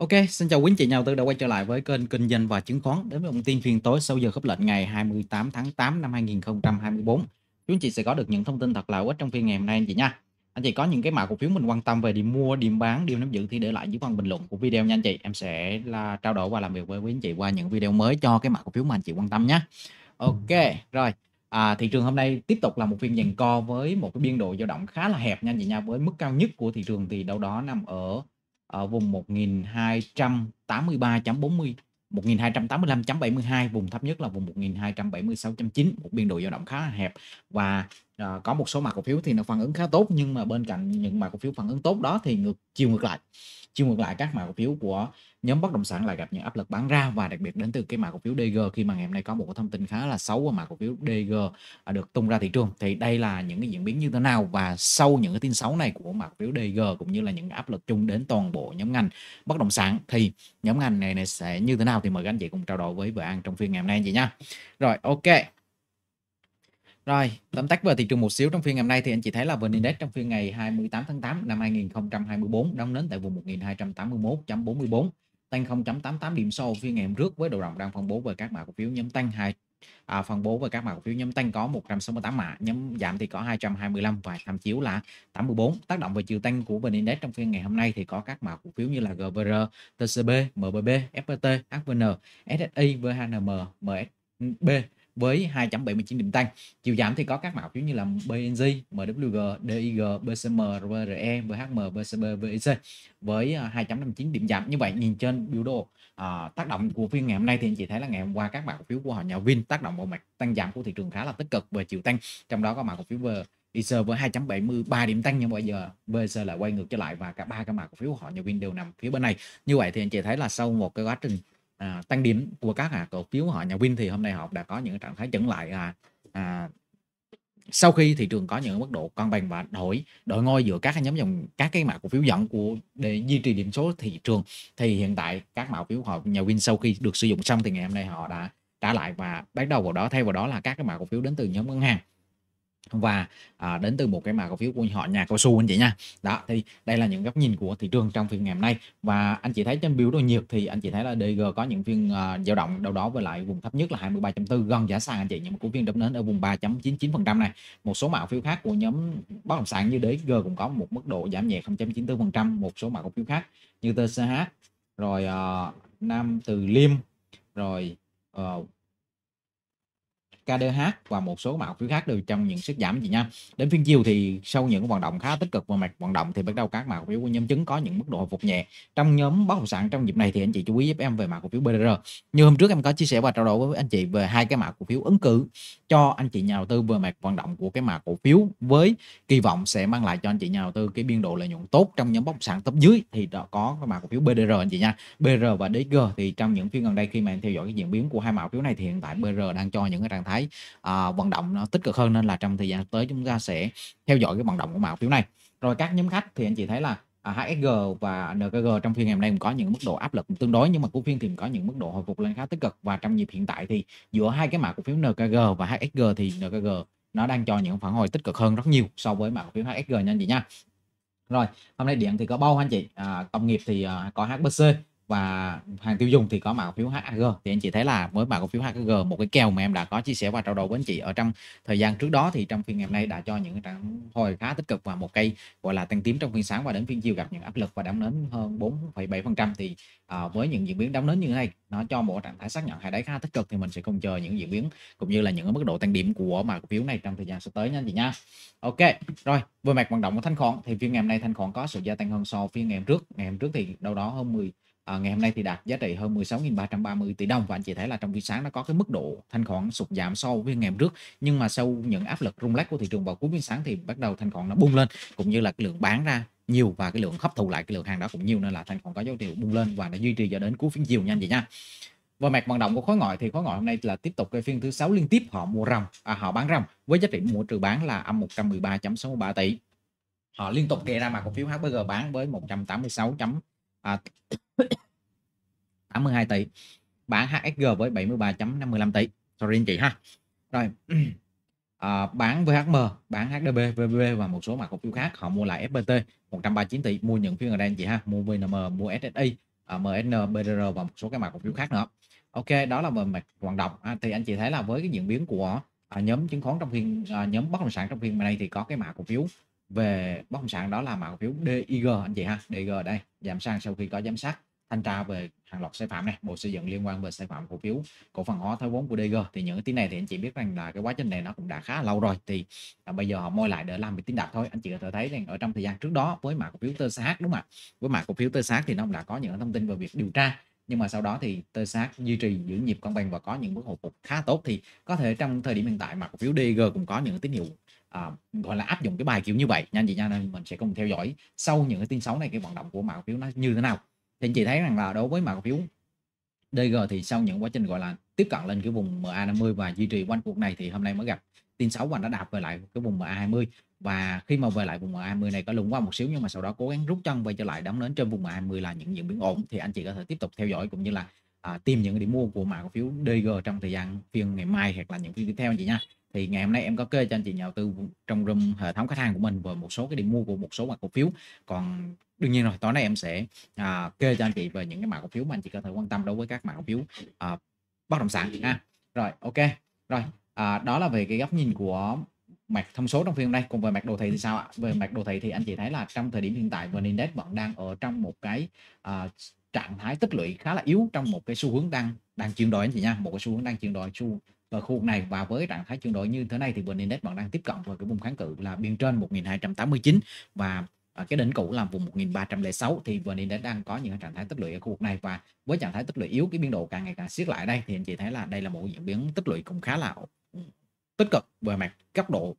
Ok, xin chào quý anh chị nhà đầu tư đã quay trở lại với kênh kinh doanh và chứng khoán đến với thông tin phiên tối sau giờ khớp lệnh ngày 28 tháng 8 năm 2024. Quý anh chị sẽ có được những thông tin thật là hữu ích trong phiên ngày hôm nay anh chị nha. Anh chị có những cái mã cổ phiếu mình quan tâm về điểm mua, điểm bán, điểm nắm giữ thì để lại dưới phần bình luận của video nha anh chị. Em sẽ là trao đổi và làm việc với quý anh chị qua những video mới cho cái mã cổ phiếu mà anh chị quan tâm nhé. Ok, rồi. À, thị trường hôm nay tiếp tục là một phiên dàn co với một cái biên độ dao động khá là hẹp nha anh chị nha với mức cao nhất của thị trường thì đâu đó nằm ở ở vùng 1283.40 1285.72 vùng thấp nhất là vùng 1276.9 một biên độ dao động khá là hẹp và à, có một số mã cổ phiếu thì nó phản ứng khá tốt nhưng mà bên cạnh những mã cổ phiếu phản ứng tốt đó thì ngược chiều ngược lại Chiều ngược lại các mã cổ phiếu của nhóm bất động sản lại gặp những áp lực bán ra và đặc biệt đến từ cái mã cổ phiếu DG khi mà ngày hôm nay có một thông tin khá là xấu của mã cổ phiếu DG được tung ra thị trường thì đây là những cái diễn biến như thế nào và sau những cái tin xấu này của mã cổ phiếu DG cũng như là những áp lực chung đến toàn bộ nhóm ngành bất động sản thì nhóm ngành này, này sẽ như thế nào thì mời các anh chị cùng trao đổi với vợ An trong phiên ngày hôm nay vậy nha. Rồi ok. Rồi, tóm tắt về thị trường một xíu trong phiên ngày hôm nay thì anh chị thấy là VN Index trong phiên ngày 28 tháng 8 năm 2024 đóng đến tại vùng 1281.44, tăng 0.88 điểm so phiên ngày hôm trước với đầu rộng đang phân bố về các mã cổ phiếu nhóm tăng 2 à, phân bố về các mã cổ phiếu nhóm tăng có 168 mã, nhóm giảm thì có 225 và tham chiếu là 84. Tác động về chiều tăng của VN Index trong phiên ngày hôm nay thì có các mã cổ phiếu như là GVR, TCB, MBB, FPT, HVN, SSI, VHNM, MSB với 2.79 điểm tăng. Chiều giảm thì có các mã cổ phiếu như là BNG, MWG, DIG, BCM, RRE, VHM, BCB, VIC với 2.59 à, điểm giảm. Như vậy nhìn trên biểu đồ à, tác động của phiên ngày hôm nay thì anh chị thấy là ngày hôm qua các mã cổ phiếu của họ nhà Vin tác động vào mặt tăng giảm của thị trường khá là tích cực về chiều tăng. Trong đó có mã cổ phiếu về ISO với 2.73 điểm tăng nhưng bây giờ VC lại quay ngược trở lại và cả ba cái mã cổ phiếu của họ nhà Vin đều nằm phía bên này. Như vậy thì anh chị thấy là sau một cái quá trình à, tăng điểm của các à, cổ phiếu họ nhà Win thì hôm nay họ đã có những trạng thái chững lại à, à, sau khi thị trường có những mức độ cân bằng và đổi đổi ngôi giữa các nhóm dòng các cái mã cổ phiếu dẫn của để duy trì điểm số thị trường thì hiện tại các mã cổ phiếu họ nhà Win sau khi được sử dụng xong thì ngày hôm nay họ đã trả lại và bắt đầu vào đó thay vào đó là các cái mã cổ phiếu đến từ nhóm ngân hàng và à, đến từ một cái mã cổ phiếu của họ nhà cao su anh chị nha đó thì đây là những góc nhìn của thị trường trong phiên ngày hôm nay và anh chị thấy trên biểu đồ nhiệt thì anh chị thấy là DG có những phiên uh, dao động đâu đó với lại vùng thấp nhất là 23.4 gần giá sàn anh chị nhưng mà cổ phiên đập nến ở vùng 3.99% này một số mã cổ phiếu khác của nhóm bất động sản như DG cũng có một mức độ giảm nhẹ 0.94% một số mã cổ phiếu khác như TCH rồi uh, Nam Từ Liêm rồi uh, KDH và một số mã cổ phiếu khác đều trong những sức giảm gì nha đến phiên chiều thì sau những hoạt động khá tích cực và mặt hoạt động thì bắt đầu các mã cổ phiếu của nhóm chứng có những mức độ hồi phục nhẹ trong nhóm bất động sản trong dịp này thì anh chị chú ý giúp em về mã cổ phiếu BDR như hôm trước em có chia sẻ và trao đổi với anh chị về hai cái mã cổ phiếu ứng cử cho anh chị nhà đầu tư về mặt vận động của cái mã cổ phiếu với kỳ vọng sẽ mang lại cho anh chị nhà đầu tư cái biên độ lợi nhuận tốt trong nhóm bất động sản top dưới thì đó có cái mã cổ phiếu BDR anh chị nha BR và DG thì trong những phiên gần đây khi mà em theo dõi cái diễn biến của hai mã cổ phiếu này thì hiện tại BR đang cho những cái trạng thái cái uh, vận động nó tích cực hơn nên là trong thời gian tới chúng ta sẽ theo dõi cái vận động của mã cổ phiếu này rồi các nhóm khách thì anh chị thấy là à, HSG và NKG trong phiên ngày hôm nay cũng có những mức độ áp lực tương đối nhưng mà cổ phiên thì có những mức độ hồi phục lên khá tích cực và trong nhịp hiện tại thì giữa hai cái mã cổ phiếu NKG và HSG thì NKG nó đang cho những phản hồi tích cực hơn rất nhiều so với mã cổ phiếu HSG nha anh chị nha rồi hôm nay điện thì có bao anh chị à, công nghiệp thì à, có HBC và hàng tiêu dùng thì có mã cổ phiếu HAG thì anh chị thấy là với mã cổ phiếu HAG một cái kèo mà em đã có chia sẻ và trao đổi với anh chị ở trong thời gian trước đó thì trong phiên ngày hôm nay đã cho những cái trạng hồi khá tích cực và một cây gọi là tăng tím trong phiên sáng và đến phiên chiều gặp những áp lực và đóng nến hơn 4,7% thì à, với những diễn biến đóng nến như thế này nó cho một trạng thái xác nhận hay đáy khá tích cực thì mình sẽ cùng chờ những diễn biến cũng như là những mức độ tăng điểm của mã cổ phiếu này trong thời gian sắp tới nha anh chị nha ok rồi về mặt vận động của thanh khoản thì phiên ngày hôm nay thanh khoản có sự gia tăng hơn so với phiên ngày hôm trước ngày hôm trước thì đâu đó hơn 10 à, ngày hôm nay thì đạt giá trị hơn 16.330 tỷ đồng và anh chị thấy là trong phiên sáng nó có cái mức độ thanh khoản sụt giảm so với ngày hôm trước nhưng mà sau những áp lực rung lắc của thị trường vào cuối phiên sáng thì bắt đầu thanh khoản nó bung lên cũng như là cái lượng bán ra nhiều và cái lượng hấp thụ lại cái lượng hàng đó cũng nhiều nên là thanh khoản có dấu hiệu bung lên và nó duy trì cho đến cuối phiên chiều nhanh vậy nha và mặt vận động của khối ngoại thì khối ngoại hôm nay là tiếp tục cái phiên thứ sáu liên tiếp họ mua ròng à, họ bán ròng với giá trị mua trừ bán là âm 113.63 tỷ họ liên tục kề ra mà cổ phiếu HBG bán với 186 à, 82 tỷ bản HSG với 73.55 tỷ sorry anh chị ha rồi à, bán VHM bán HDB VVB và một số mã cổ phiếu khác họ mua lại FPT 139 tỷ mua những phiên ở đây anh chị ha mua VNM mua SSI à, MN BDR và một số cái mã cổ phiếu khác nữa ok đó là về mặt hoạt động à, thì anh chị thấy là với cái diễn biến của à, nhóm chứng khoán trong phiên à, nhóm bất động sản trong phiên này thì có cái mã cổ phiếu về bất động sản đó là mã cổ phiếu DIG anh chị ha DIG đây giảm sàn sau khi có giám sát thanh tra về hàng loạt sai phạm này bộ xây dựng liên quan về sai phạm cổ phiếu cổ phần hóa thoái vốn của DG thì những cái này thì anh chị biết rằng là cái quá trình này nó cũng đã khá lâu rồi thì à, bây giờ họ moi lại để làm cái tiến đặt thôi anh chị có thể thấy rằng ở trong thời gian trước đó với mã cổ phiếu TSH đúng không ạ với mã cổ phiếu TSH thì nó cũng đã có những thông tin về việc điều tra nhưng mà sau đó thì TSH duy trì giữ nhịp cân bằng và có những bước hồi phục khá tốt thì có thể trong thời điểm hiện tại mà cổ phiếu DG cũng có những tín hiệu à, gọi là áp dụng cái bài kiểu như vậy nha anh chị nha nên mình sẽ cùng theo dõi sau những cái tin xấu này cái vận động của mã cổ phiếu nó như thế nào thì anh chị thấy rằng là đối với mã cổ phiếu DG thì sau những quá trình gọi là tiếp cận lên cái vùng MA50 và duy trì quanh cuộc này thì hôm nay mới gặp tin xấu và nó đạp về lại cái vùng MA20 và khi mà về lại vùng MA20 này có lùng qua một xíu nhưng mà sau đó cố gắng rút chân về trở lại đóng đến trên vùng MA20 là những diễn biến ổn thì anh chị có thể tiếp tục theo dõi cũng như là à, tìm những điểm mua của mã cổ phiếu DG trong thời gian phiên ngày mai hoặc là những phiên tiếp theo anh chị nha thì ngày hôm nay em có kê cho anh chị nhà đầu tư trong room hệ thống khách hàng của mình về một số cái điểm mua của một số mặt cổ phiếu còn đương nhiên rồi tối nay em sẽ à, kê cho anh chị về những cái mã cổ phiếu mà anh chị có thể quan tâm đối với các mã cổ phiếu à, bất động sản ha rồi ok rồi à, đó là về cái góc nhìn của mặt thông số trong phiên hôm nay cùng về mặt đồ thị thì sao ạ về mặt đồ thị thì anh chị thấy là trong thời điểm hiện tại vn index vẫn đang ở trong một cái à, trạng thái tích lũy khá là yếu trong một cái xu hướng đang đang chuyển đổi anh chị nha một cái xu hướng đang chuyển đổi xu và khu vực này và với trạng thái chuyển đổi như thế này thì vn index vẫn đang tiếp cận vào cái vùng kháng cự là biên trên 1289 và à, cái đỉnh cũ là vùng 1306 thì vn index đang có những trạng thái tích lũy ở khu vực này và với trạng thái tích lũy yếu cái biên độ càng ngày càng siết lại đây thì anh chị thấy là đây là một diễn biến tích lũy cũng khá là ừ, tích cực về mặt cấp độ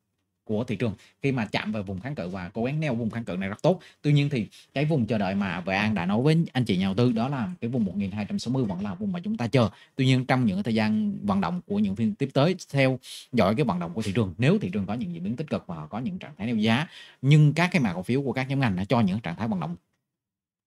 của thị trường khi mà chạm vào vùng kháng cự và cố gắng neo vùng kháng cự này rất tốt tuy nhiên thì cái vùng chờ đợi mà về an đã nói với anh chị nhà đầu tư đó là cái vùng 1260 vẫn là vùng mà chúng ta chờ tuy nhiên trong những thời gian vận động của những phiên tiếp tới theo dõi cái vận động của thị trường nếu thị trường có những diễn biến tích cực và có những trạng thái neo giá nhưng các cái mã cổ phiếu của các nhóm ngành đã cho những trạng thái vận động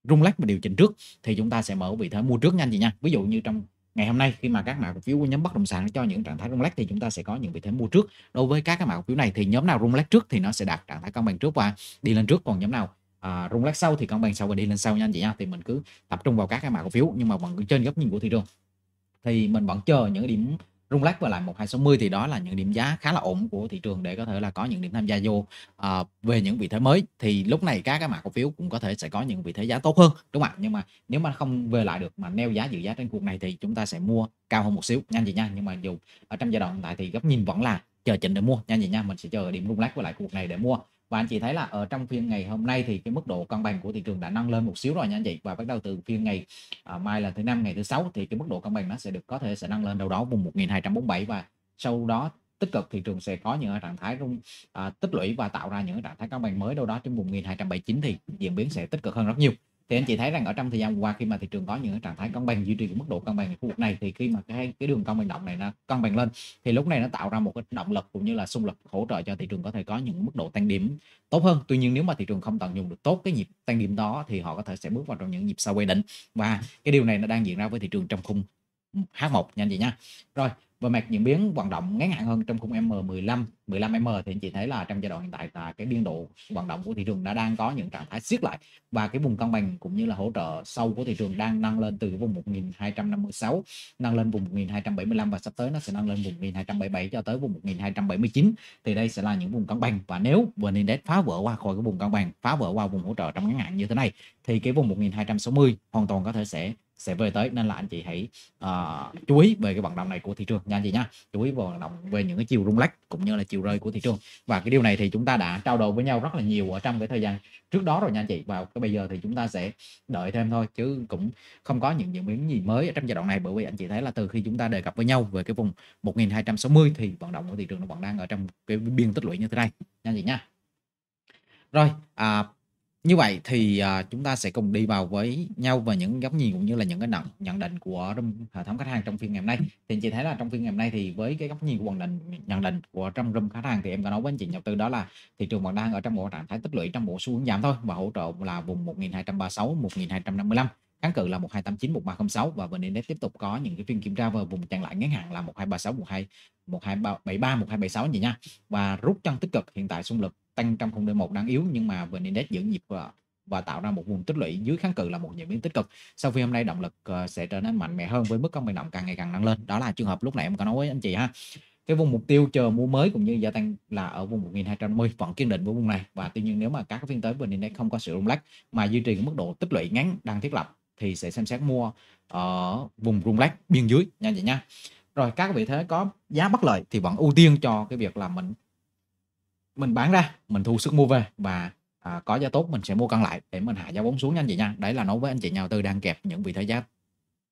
rung lắc và điều chỉnh trước thì chúng ta sẽ mở vị thế mua trước nhanh chị nha ví dụ như trong ngày hôm nay khi mà các mã cổ phiếu của nhóm bất động sản cho những trạng thái rung lắc thì chúng ta sẽ có những vị thế mua trước đối với các cái mã cổ phiếu này thì nhóm nào rung lắc trước thì nó sẽ đạt trạng thái cân bằng trước và đi lên trước còn nhóm nào à, rung lắc sau thì cân bằng sau và đi lên sau nha anh chị nha thì mình cứ tập trung vào các cái mã cổ phiếu nhưng mà vẫn trên góc nhìn của thị trường thì mình vẫn chờ những điểm rung lắc và lại 1260 thì đó là những điểm giá khá là ổn của thị trường để có thể là có những điểm tham gia vô à, về những vị thế mới thì lúc này các cái mã cổ phiếu cũng có thể sẽ có những vị thế giá tốt hơn đúng không ạ nhưng mà nếu mà không về lại được mà neo giá dự giá trên cuộc này thì chúng ta sẽ mua cao hơn một xíu nhanh chị nha nhưng mà dù ở trong giai đoạn hiện tại thì góc nhìn vẫn là chờ chỉnh để mua nhanh chị nha mình sẽ chờ điểm rung lắc với lại cuộc này để mua và anh chị thấy là ở trong phiên ngày hôm nay thì cái mức độ cân bằng của thị trường đã nâng lên một xíu rồi nha anh chị và bắt đầu từ phiên ngày à, mai là thứ năm ngày thứ sáu thì cái mức độ cân bằng nó sẽ được có thể sẽ nâng lên đâu đó vùng 1247 và sau đó tích cực thị trường sẽ có những trạng thái rung à, tích lũy và tạo ra những trạng thái cân bằng mới đâu đó trong vùng 1279 thì diễn biến sẽ tích cực hơn rất nhiều thì anh chị thấy rằng ở trong thời gian qua khi mà thị trường có những trạng thái cân bằng duy trì mức độ cân bằng khu vực này thì khi mà cái cái đường cân bằng động này nó cân bằng lên thì lúc này nó tạo ra một cái động lực cũng như là xung lực hỗ trợ cho thị trường có thể có những mức độ tăng điểm tốt hơn tuy nhiên nếu mà thị trường không tận dụng được tốt cái nhịp tăng điểm đó thì họ có thể sẽ bước vào trong những nhịp sau quay định và cái điều này nó đang diễn ra với thị trường trong khung H1 nhanh anh chị nha rồi về mặt diễn biến vận động ngắn hạn hơn trong khung M15 15M thì anh chị thấy là trong giai đoạn hiện tại là cái biên độ vận động của thị trường đã đang có những trạng thái siết lại và cái vùng cân bằng cũng như là hỗ trợ sâu của thị trường đang nâng lên từ vùng 1256 nâng lên vùng 1275 và sắp tới nó sẽ nâng lên vùng 1277 cho tới vùng 1279 thì đây sẽ là những vùng cân bằng và nếu VN Index phá vỡ qua khỏi cái vùng cân bằng phá vỡ qua vùng hỗ trợ trong ngắn hạn như thế này thì cái vùng 1260 hoàn toàn có thể sẽ sẽ về tới nên là anh chị hãy uh, chú ý về cái vận động này của thị trường nha anh chị nha chú ý vào vận động về những cái chiều rung lắc cũng như là chiều rơi của thị trường và cái điều này thì chúng ta đã trao đổi với nhau rất là nhiều ở trong cái thời gian trước đó rồi nha anh chị và cái bây giờ thì chúng ta sẽ đợi thêm thôi chứ cũng không có những diễn biến gì mới ở trong giai đoạn này bởi vì anh chị thấy là từ khi chúng ta đề cập với nhau về cái vùng 1260 thì vận động của thị trường nó vẫn đang ở trong cái biên tích lũy như thế này nha anh chị nha rồi à, như vậy thì uh, chúng ta sẽ cùng đi vào với nhau và những góc nhìn cũng như là những cái nhận nhận định của hệ à, thống khách hàng trong phiên ngày hôm nay thì chị thấy là trong phiên ngày hôm nay thì với cái góc nhìn của quần định nhận định của trong room khách hàng thì em có nói với anh chị nhập tư đó là thị trường vẫn đang ở trong một trạng thái tích lũy trong bộ xu hướng giảm thôi và hỗ trợ là vùng 1236 1255 kháng cự là 1289 1306 và vn index tiếp tục có những cái phiên kiểm tra vào vùng chặn lại ngắn hạn là 1236 12 1273 1276 vậy nha và rút chân tích cực hiện tại xung lực tăng trong khung D1 đang yếu nhưng mà vn index giữ nhịp và và tạo ra một vùng tích lũy dưới kháng cự là một diễn biến tích cực. Sau khi hôm nay động lực ờ, sẽ trở nên mạnh mẽ hơn với mức công bình động càng ngày càng nâng lên. Đó là trường hợp lúc nãy em có nói với anh chị ha cái vùng mục tiêu chờ mua mới cũng như gia tăng là ở vùng 1250 vẫn kiên định với vùng này và tuy nhiên nếu mà các phiên tới vn index không có sự rung lắc mà duy trì mức độ tích lũy ngắn đang thiết lập thì sẽ xem xét mua ở vùng rung lách biên dưới nha chị nha rồi các vị thế có giá bất lợi thì vẫn ưu tiên cho cái việc là mình mình bán ra mình thu sức mua về và à, có giá tốt mình sẽ mua căn lại để mình hạ giá vốn xuống nhanh anh chị nha đấy là nói với anh chị nhà đầu tư đang kẹp những vị thế giá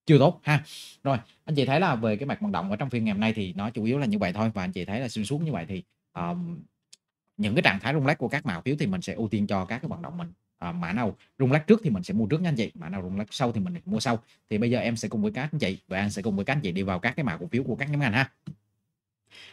chưa tốt ha rồi anh chị thấy là về cái mặt vận động ở trong phiên ngày hôm nay thì nó chủ yếu là như vậy thôi và anh chị thấy là xuyên suốt như vậy thì um, những cái trạng thái rung lắc của các mã phiếu thì mình sẽ ưu tiên cho các cái vận động mình à, mã nào rung lắc trước thì mình sẽ mua trước nha anh chị mã nào rung lắc sau thì mình mua sau thì bây giờ em sẽ cùng với các anh chị và anh sẽ cùng với các anh chị đi vào các cái mã cổ phiếu của các nhóm ngành ha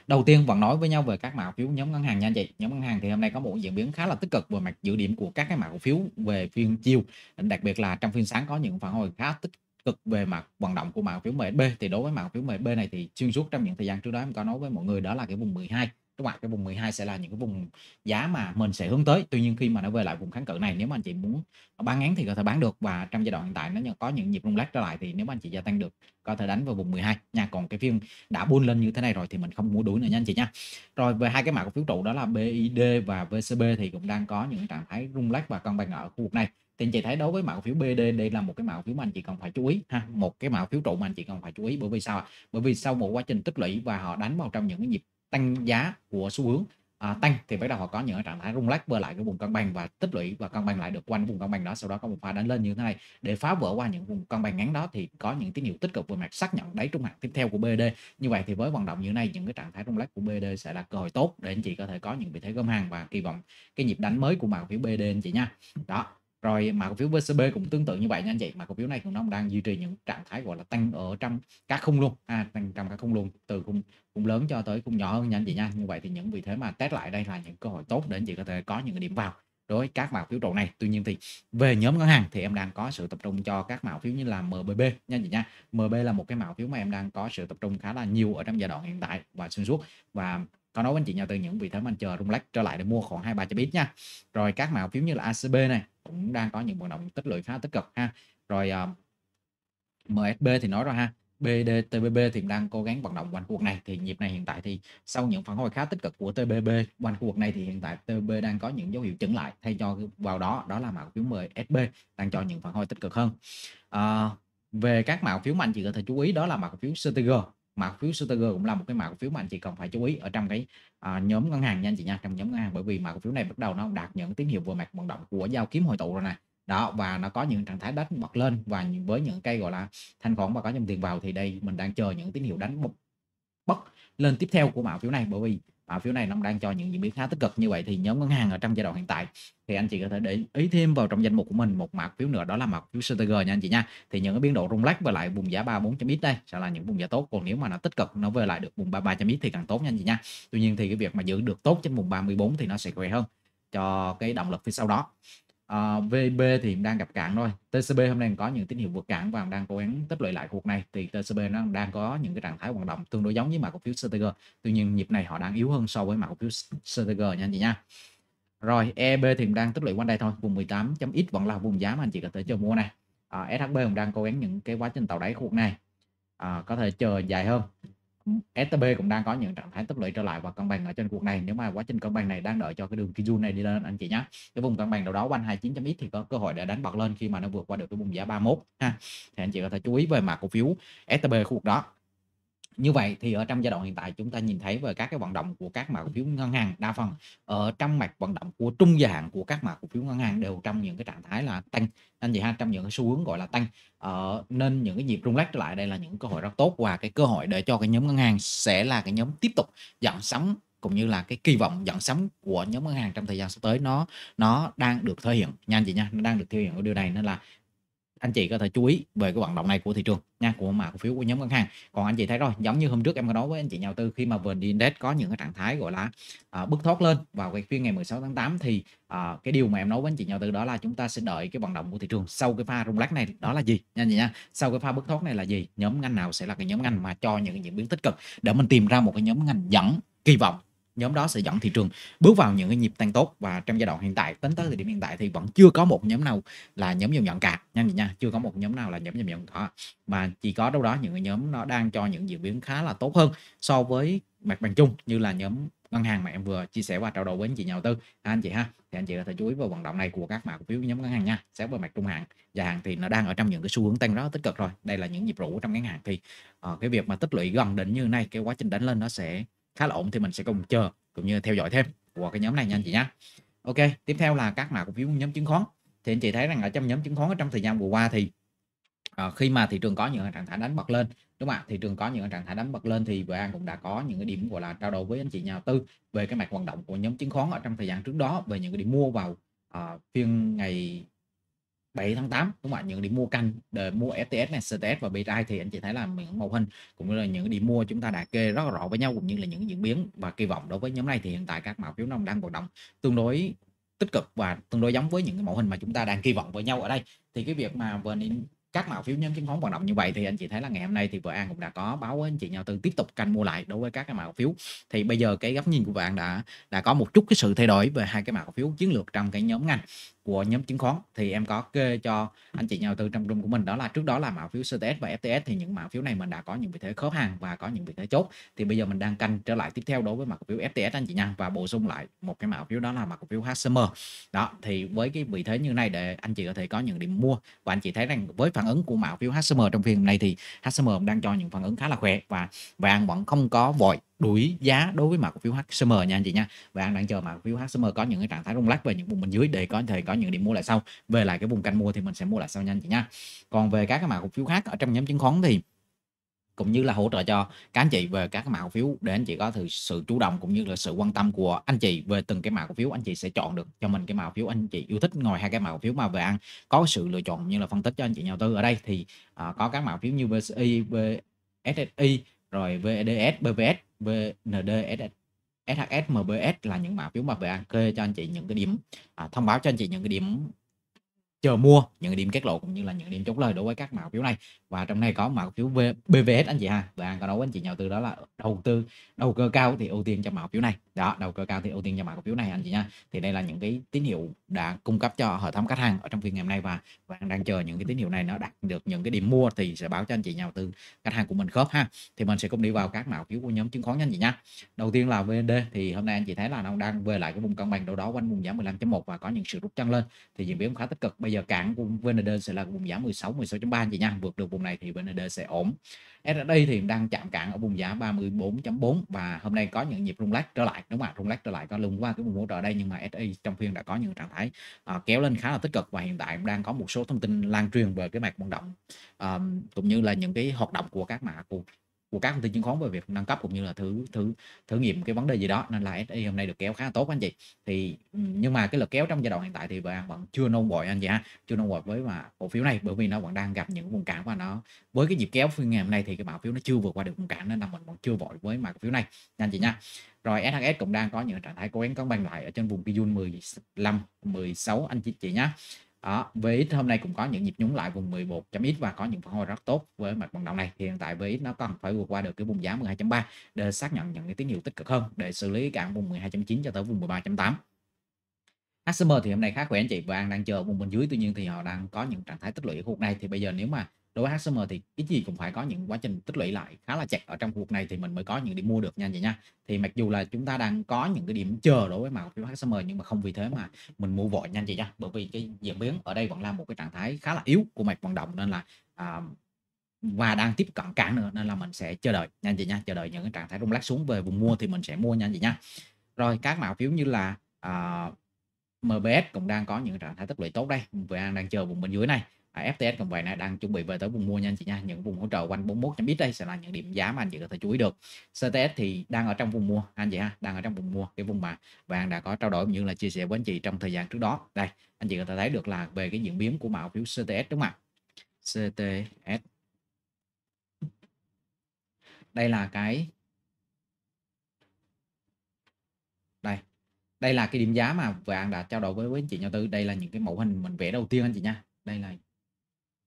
đầu tiên vẫn nói với nhau về các mã cổ phiếu nhóm ngân hàng nha anh chị nhóm ngân hàng thì hôm nay có một diễn biến khá là tích cực về mặt dự điểm của các cái mã cổ phiếu về phiên chiều đặc biệt là trong phiên sáng có những phản hồi khá tích cực về mặt vận động của mã cổ phiếu MSB thì đối với mã cổ phiếu MSB này thì xuyên suốt trong những thời gian trước đó em có nói với mọi người đó là cái vùng 12 đúng không ạ cái vùng 12 sẽ là những cái vùng giá mà mình sẽ hướng tới tuy nhiên khi mà nó về lại vùng kháng cự này nếu mà anh chị muốn bán ngắn thì có thể bán được và trong giai đoạn hiện tại nó có những nhịp rung lắc trở lại thì nếu mà anh chị gia tăng được có thể đánh vào vùng 12 nha còn cái phiên đã buôn lên như thế này rồi thì mình không mua đuổi nữa nha anh chị nha rồi về hai cái mã cổ phiếu trụ đó là BID và VCB thì cũng đang có những trạng thái rung lắc và cân bằng ở khu vực này thì anh chị thấy đối với mã cổ phiếu BD đây là một cái mã cổ phiếu mà anh chị cần phải chú ý ha một cái mã cổ phiếu trụ mà anh chị cần phải chú ý bởi vì sao bởi vì sau một quá trình tích lũy và họ đánh vào trong những cái nhịp tăng giá của xu hướng à, tăng thì bắt đầu họ có những trạng thái rung lắc bơ lại cái vùng cân bằng và tích lũy và cân bằng lại được quanh vùng cân bằng đó sau đó có một pha đánh lên như thế này để phá vỡ qua những vùng cân bằng ngắn đó thì có những tín hiệu tích cực về mặt xác nhận đáy trung hạn tiếp theo của BD như vậy thì với vận động như này những cái trạng thái rung lắc của BD sẽ là cơ hội tốt để anh chị có thể có những vị thế gom hàng và kỳ vọng cái nhịp đánh mới của mã phiếu BD anh chị nha đó rồi mã cổ phiếu BCB cũng tương tự như vậy nha anh chị mã cổ phiếu này cũng đang duy trì những trạng thái gọi là tăng ở trong các khung luôn à, tăng trong các khung luôn từ khung khung lớn cho tới khung nhỏ hơn nha anh chị nha như vậy thì những vị thế mà test lại đây là những cơ hội tốt để anh chị có thể có những cái điểm vào đối với các mã phiếu trụ này tuy nhiên thì về nhóm ngân hàng thì em đang có sự tập trung cho các mã phiếu như là MBB nha anh chị nha MB là một cái mã phiếu mà em đang có sự tập trung khá là nhiều ở trong giai đoạn hiện tại và xuyên suốt và có nói với anh chị nhà từ những vị thế anh chờ rung lắc trở lại để mua khoảng hai ba cho biết nha. Rồi các mã phiếu như là ACB này cũng đang có những vận động tích lũy khá tích cực ha. Rồi uh, ờ, MSB thì nói rồi ha. BDTBB thì đang cố gắng vận động quanh khu vực này thì nhịp này hiện tại thì sau những phản hồi khá tích cực của TBB quanh khu vực này thì hiện tại TBB đang có những dấu hiệu chững lại thay cho vào đó đó là mã phiếu 10 SB đang cho những phản hồi tích cực hơn à, về các mã phiếu mạnh chị có thể chú ý đó là mã phiếu CTG mã cổ phiếu Sotager cũng là một cái mã cổ phiếu mà anh chị cần phải chú ý ở trong cái à, nhóm ngân hàng nha anh chị nha trong nhóm ngân hàng bởi vì mã cổ phiếu này bắt đầu nó đạt những tín hiệu vừa mặt vận động của giao kiếm hội tụ rồi nè đó và nó có những trạng thái đánh bật lên và với những cây gọi là thanh khoản và có dòng tiền vào thì đây mình đang chờ những tín hiệu đánh bật, lên tiếp theo của mã phiếu này bởi vì mã phiếu này nó đang cho những diễn biến khá tích cực như vậy thì nhóm ngân hàng ở trong giai đoạn hiện tại thì anh chị có thể để ý thêm vào trong danh mục của mình một mã phiếu nữa đó là mã phiếu CTG nha anh chị nha thì những cái biến độ rung lắc về lại vùng giá 34.x đây sẽ là những vùng giá tốt còn nếu mà nó tích cực nó về lại được vùng 33.x thì càng tốt nha anh chị nha tuy nhiên thì cái việc mà giữ được tốt trên vùng 34 thì nó sẽ khỏe hơn cho cái động lực phía sau đó à, ờ, VB thì đang gặp cản thôi TCB hôm nay có những tín hiệu vượt cản và đang cố gắng tích lũy lại cuộc này thì TCB nó đang có những cái trạng thái hoạt động tương đối giống với mã cổ phiếu CTG tuy nhiên nhịp này họ đang yếu hơn so với mã cổ phiếu CTG nha anh chị nha rồi EB thì đang tích lũy quanh đây thôi vùng 18.x vẫn là vùng giá mà anh chị có thể chờ mua này à, SHB cũng đang cố gắng những cái quá trình tạo đáy cuộc này à, có thể chờ dài hơn STB cũng đang có những trạng thái tích lũy trở lại và cân bằng ở trên cuộc này nếu mà quá trình cân bằng này đang đợi cho cái đường Kijun này đi lên anh chị nhé cái vùng cân bằng đầu đó quanh 29 ít thì có cơ hội để đánh bật lên khi mà nó vượt qua được cái vùng giá 31 ha thì anh chị có thể chú ý về mặt cổ phiếu STB khu vực đó như vậy thì ở trong giai đoạn hiện tại chúng ta nhìn thấy về các cái vận động của các mã cổ phiếu ngân hàng đa phần ở trong mạch vận động của trung dài hạn của các mã cổ phiếu ngân hàng đều trong những cái trạng thái là tăng anh chị ha trong những cái xu hướng gọi là tăng ờ, nên những cái nhịp rung lắc lại đây là những cơ hội rất tốt và cái cơ hội để cho cái nhóm ngân hàng sẽ là cái nhóm tiếp tục giảm sóng cũng như là cái kỳ vọng dẫn sóng của nhóm ngân hàng trong thời gian sắp tới nó nó đang được thể hiện nha anh chị nha nó đang được thể hiện ở điều này nên là anh chị có thể chú ý về ừ. cái hoạt động này của thị trường nha của mã cổ phiếu của nhóm ngân hàng còn anh chị thấy rồi giống như hôm trước em có nói với anh chị nhà đầu tư khi mà vn index có những cái trạng thái gọi là à, bứt thoát lên vào cái phiên ngày 16 tháng 8 thì à, cái điều mà em nói với anh chị nhà đầu tư đó là chúng ta sẽ đợi cái vận động của thị trường sau cái pha rung lắc này đó là gì nha chị nha sau cái pha bứt thoát này là gì nhóm ngành nào sẽ là cái nhóm ngành mà cho những cái diễn biến tích cực để mình tìm ra một cái nhóm ngành dẫn kỳ vọng nhóm đó sẽ dẫn thị trường bước vào những cái nhịp tăng tốt và trong giai đoạn hiện tại tính tới thời điểm hiện tại thì vẫn chưa có một nhóm nào là nhóm dòng nhận cả nha nha chưa có một nhóm nào là nhóm dòng nhận cả mà chỉ có đâu đó những cái nhóm nó đang cho những diễn biến khá là tốt hơn so với mặt bằng chung như là nhóm ngân hàng mà em vừa chia sẻ qua trao đổi với anh chị nhà đầu tư à, anh chị ha thì anh chị có thể chú ý vào vận động này của các mã cổ phiếu nhóm ngân hàng nha xét về mặt trung hạn dài hạn thì nó đang ở trong những cái xu hướng tăng đó tích cực rồi đây là những nhịp rũ trong ngân hàng thì uh, cái việc mà tích lũy gần đỉnh như này cái quá trình đánh lên nó sẽ khá là ổn thì mình sẽ cùng chờ cũng như theo dõi thêm của cái nhóm này nha anh chị nhé Ok, tiếp theo là các mã cổ phiếu nhóm chứng khoán. Thì anh chị thấy rằng ở trong nhóm chứng khoán ở trong thời gian vừa qua thì uh, khi mà thị trường có những trạng thái đánh bật lên, đúng không ạ? Thị trường có những trạng thái đánh bật lên thì An cũng đã có những cái điểm gọi là trao đổi với anh chị nhà đầu tư về cái mặt hoạt động của nhóm chứng khoán ở trong thời gian trước đó về những cái điểm mua vào uh, phiên ngày 7 tháng 8 đúng không ạ những điểm mua canh để ờ, mua STS này STS và BTI thì anh chị thấy là những màu hình cũng như là những điểm mua chúng ta đã kê rất là rõ với nhau cũng như là những diễn biến và kỳ vọng đối với nhóm này thì hiện tại các mã phiếu nông đang hoạt động tương đối tích cực và tương đối giống với những cái mẫu hình mà chúng ta đang kỳ vọng với nhau ở đây thì cái việc mà vn các mã phiếu nhóm chứng khoán hoạt động như vậy thì anh chị thấy là ngày hôm nay thì vợ an cũng đã có báo với anh chị nhà tư tiếp tục canh mua lại đối với các cái mã phiếu thì bây giờ cái góc nhìn của bạn đã đã có một chút cái sự thay đổi về hai cái mã phiếu chiến lược trong cái nhóm ngành của nhóm chứng khoán thì em có kê cho anh chị nhà đầu tư trong room của mình đó là trước đó là mã phiếu CTS và FTS thì những mã phiếu này mình đã có những vị thế khớp hàng và có những vị thế chốt thì bây giờ mình đang canh trở lại tiếp theo đối với mã cổ phiếu FTS anh chị nha và bổ sung lại một cái mã phiếu đó là mã cổ phiếu HCM đó thì với cái vị thế như này để anh chị có thể có những điểm mua và anh chị thấy rằng với phản ứng của mã phiếu HCM trong phiên hôm nay thì HCM đang cho những phản ứng khá là khỏe và vàng vẫn không có vội đuổi giá đối với mặt cổ phiếu HSM nha anh chị nha và anh đang chờ mặt cổ phiếu HSM có những cái trạng thái rung lắc về những vùng bên dưới để có thể có những điểm mua lại sau về lại cái vùng canh mua thì mình sẽ mua lại sau nha anh chị nha còn về các cái mặt cổ phiếu khác ở trong nhóm chứng khoán thì cũng như là hỗ trợ cho các anh chị về các cái mã cổ phiếu để anh chị có thực sự chủ động cũng như là sự quan tâm của anh chị về từng cái mã cổ phiếu anh chị sẽ chọn được cho mình cái mã cổ phiếu anh chị yêu thích ngồi hai cái mã cổ phiếu mà về ăn có sự lựa chọn như là phân tích cho anh chị nhà đầu tư ở đây thì à, có các mã cổ phiếu như VCI, SSI rồi VDS, e BVS BND, là những mã phiếu mà về kê cho anh chị những cái điểm à, thông báo cho anh chị những cái điểm chờ mua những điểm kết lộ cũng như là những điểm chốt lời đối với các mã cổ phiếu này và trong này có mã cổ phiếu BVS anh chị ha và có nói với anh chị nhà đầu tư đó là đầu tư đầu cơ cao thì ưu tiên cho mã cổ phiếu này đó đầu cơ cao thì ưu tiên cho mã cổ phiếu này anh chị nha thì đây là những cái tín hiệu đã cung cấp cho hệ thống khách hàng ở trong phiên ngày hôm nay và bạn đang chờ những cái tín hiệu này nó đạt được những cái điểm mua thì sẽ báo cho anh chị nhà đầu tư khách hàng của mình khớp ha thì mình sẽ cùng đi vào các mã cổ phiếu của nhóm chứng khoán anh chị nha đầu tiên là VND thì hôm nay anh chị thấy là nó đang về lại cái vùng cân bằng đâu đó quanh vùng giá 15.1 và có những sự rút chân lên thì diễn biến khá tích cực bây giờ cản của VND sẽ là vùng giá 16 16.3 chị nha vượt được vùng này thì VND sẽ ổn SSD thì đang chạm cản ở vùng giá 34.4 và hôm nay có những nhịp rung lắc trở lại đúng không ạ rung lắc trở lại có lưng qua cái vùng hỗ trợ đây nhưng mà SSI trong phiên đã có những trạng thái à, kéo lên khá là tích cực và hiện tại đang có một số thông tin lan truyền về cái mạch vận động à, cũng như là những cái hoạt động của các mã cổ của các công ty chứng khoán về việc nâng cấp cũng như là thử thử thử nghiệm cái vấn đề gì đó nên là SI hôm nay được kéo khá là tốt anh chị thì nhưng mà cái lực kéo trong giai đoạn hiện tại thì bạn vẫn chưa nôn vội anh chị ha chưa nôn vội với mà cổ phiếu này bởi vì nó vẫn đang gặp những vùng cản và nó với cái nhịp kéo phiên ngày hôm nay thì cái mã phiếu nó chưa vượt qua được vùng cản nên là mình vẫn chưa vội với mã cổ phiếu này nha anh chị nha rồi SHS cũng đang có những trạng thái cố gắng cân bằng lại ở trên vùng Kijun 15 16 anh chị chị nhé đó với hôm nay cũng có những nhịp nhúng lại vùng 11.x và có những phản hồi rất tốt với mặt bằng đồng này hiện tại với nó còn phải vượt qua được cái vùng giá 12.3 để xác nhận những cái tín hiệu tích cực hơn để xử lý cả vùng 12.9 cho tới vùng 13.8 HCM thì hôm nay khá khỏe anh chị và đang, đang chờ ở vùng bên dưới tuy nhiên thì họ đang có những trạng thái tích lũy khu vực này thì bây giờ nếu mà đối với HCM thì ít gì cũng phải có những quá trình tích lũy lại khá là chặt ở trong khu vực này thì mình mới có những điểm mua được nha chị nha thì mặc dù là chúng ta đang có những cái điểm chờ đối với mã cổ phiếu HSM nhưng mà không vì thế mà mình mua vội nhanh chị nha bởi vì cái diễn biến ở đây vẫn là một cái trạng thái khá là yếu của mạch vận động nên là à, và đang tiếp cận cản nữa nên là mình sẽ chờ đợi nhanh chị nha chờ đợi những cái trạng thái rung lắc xuống về vùng mua thì mình sẽ mua nhanh chị nha rồi các mã phiếu như là à, MBS cũng đang có những trạng thái tích lũy tốt đây Việt An đang chờ vùng bên dưới này FTS còn vậy này đang chuẩn bị về tới vùng mua nha anh chị nha những vùng hỗ trợ quanh 41.x đây sẽ là những điểm giá mà anh chị có thể chú ý được CTS thì đang ở trong vùng mua anh chị ha đang ở trong vùng mua cái vùng mà vàng đã có trao đổi như là chia sẻ với anh chị trong thời gian trước đó đây anh chị có thể thấy được là về cái diễn biến của mã phiếu CTS đúng không ạ CTS đây là cái đây đây là cái điểm giá mà vàng đã trao đổi với, với anh chị nhau tư đây là những cái mẫu hình mình vẽ đầu tiên anh chị nha đây là